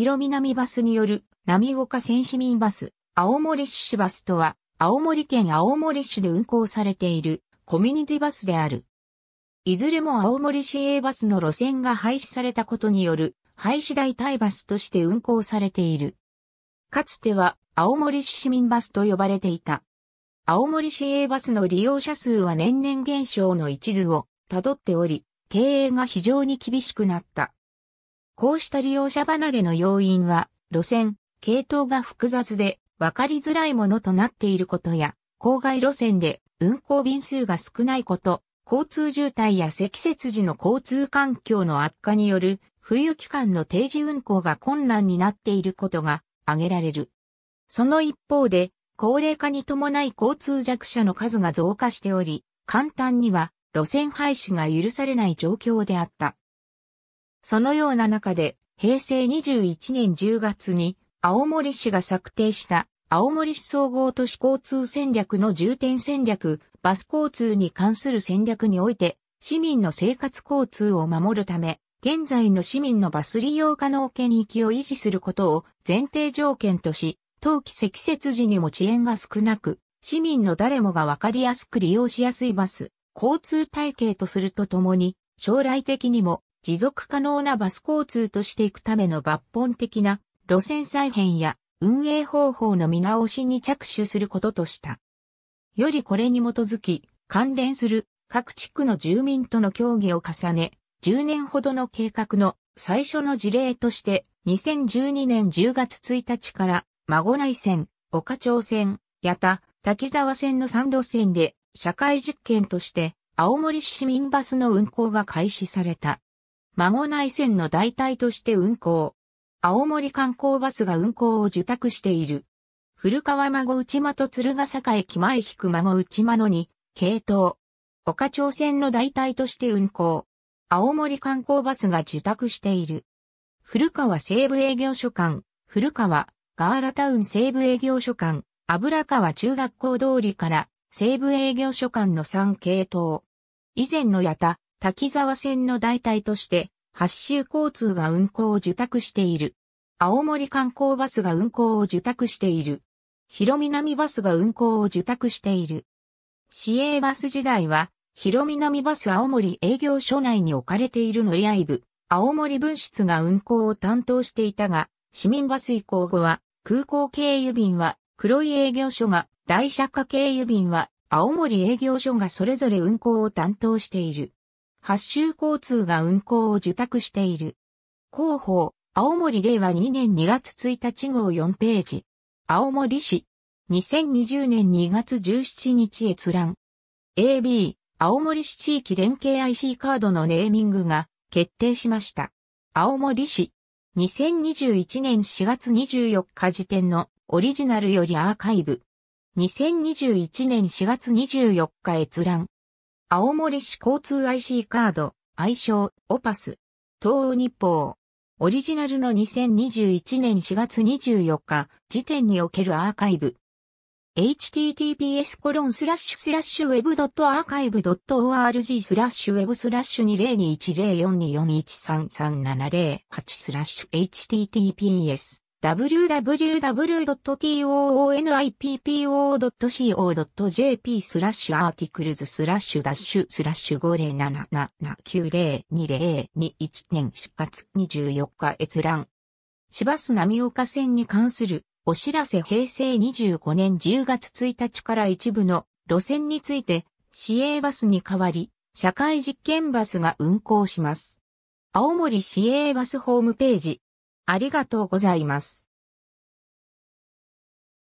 広南バスによる、波岡線市民バス、青森市バスとは、青森県青森市で運行されている、コミュニティバスである。いずれも青森市営バスの路線が廃止されたことによる、廃止代替バスとして運行されている。かつては、青森市市民バスと呼ばれていた。青森市営バスの利用者数は年々減少の一途を、たどっており、経営が非常に厳しくなった。こうした利用者離れの要因は、路線、系統が複雑で、分かりづらいものとなっていることや、郊外路線で運行便数が少ないこと、交通渋滞や積雪時の交通環境の悪化による、冬期間の定時運行が困難になっていることが挙げられる。その一方で、高齢化に伴い交通弱者の数が増加しており、簡単には路線廃止が許されない状況であった。そのような中で、平成21年10月に、青森市が策定した青森市総合都市交通戦略の重点戦略、バス交通に関する戦略において、市民の生活交通を守るため、現在の市民のバス利用可能権益を維持することを前提条件とし、冬季積雪時にも遅延が少なく、市民の誰もがわかりやすく利用しやすいバス、交通体系とするとともに、将来的にも持続可能なバス交通としていくための抜本的な路線再編や運営方法の見直しに着手することとした。よりこれに基づき、関連する各地区の住民との協議を重ね、10年ほどの計画の最初の事例として、2012年10月1日から、孫内線、岡町線、八田、滝沢線の3路線で、社会実験として、青森市民バスの運行が開始された。孫内線の代替として運行。青森観光バスが運行を受託している。古川孫内間と鶴ヶ坂駅前引く孫内間のに、系統。岡町線の代替として運行。青森観光バスが受託している。古川西部営業所間、古川、ガーラタウン西部営業所間、油川中学校通りから西部営業所間の3系統。以前の八田、滝沢線の代替として、八州交通が運行を受託している。青森観光バスが運行を受託している。広南バスが運行を受託している。市営バス時代は、広南バス青森営業所内に置かれている乗り合い部、青森分室が運行を担当していたが、市民バス移行後は、空港経由便は、黒い営業所が、大車化経由便は、青森営業所がそれぞれ運行を担当している。発州交通が運行を受託している。広報、青森令和2年2月1日号4ページ。青森市、2020年2月17日閲覧。AB、青森市地域連携 IC カードのネーミングが決定しました。青森市、2021年4月24日時点のオリジナルよりアーカイブ。2021年4月24日閲覧。青森市交通 IC カード、愛称、オパス。東欧日報。オリジナルの2021年4月24日時点におけるアーカイブ。https コロンスラッシュスラッシュウェブドットアーカイブドット org スラッシュウェブスラッシュ20210424133708スラッシュ https www.toonippo.co.jp スラッシュアーティクルズスラッシュダッシュスラッシュ50777902021年4月24日閲覧。芝須波岡線に関するお知らせ平成25年10月1日から一部の路線について市営バスに代わり社会実験バスが運行します。青森市営バスホームページありがとうございます。